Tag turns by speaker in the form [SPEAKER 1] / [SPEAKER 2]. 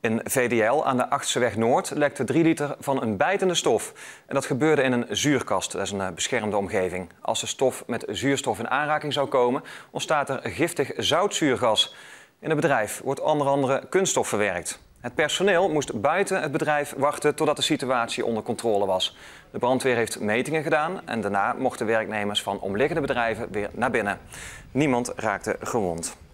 [SPEAKER 1] In VDL aan de Achtseweg Noord lekte 3 liter van een bijtende stof. En dat gebeurde in een zuurkast, dat is een eh, beschermde omgeving. Als de stof met zuurstof in aanraking zou komen, ontstaat er giftig zoutzuurgas. In het bedrijf wordt onder andere kunststof verwerkt. Het personeel moest buiten het bedrijf wachten totdat de situatie onder controle was. De brandweer heeft metingen gedaan en daarna mochten werknemers van omliggende bedrijven weer naar binnen. Niemand raakte gewond.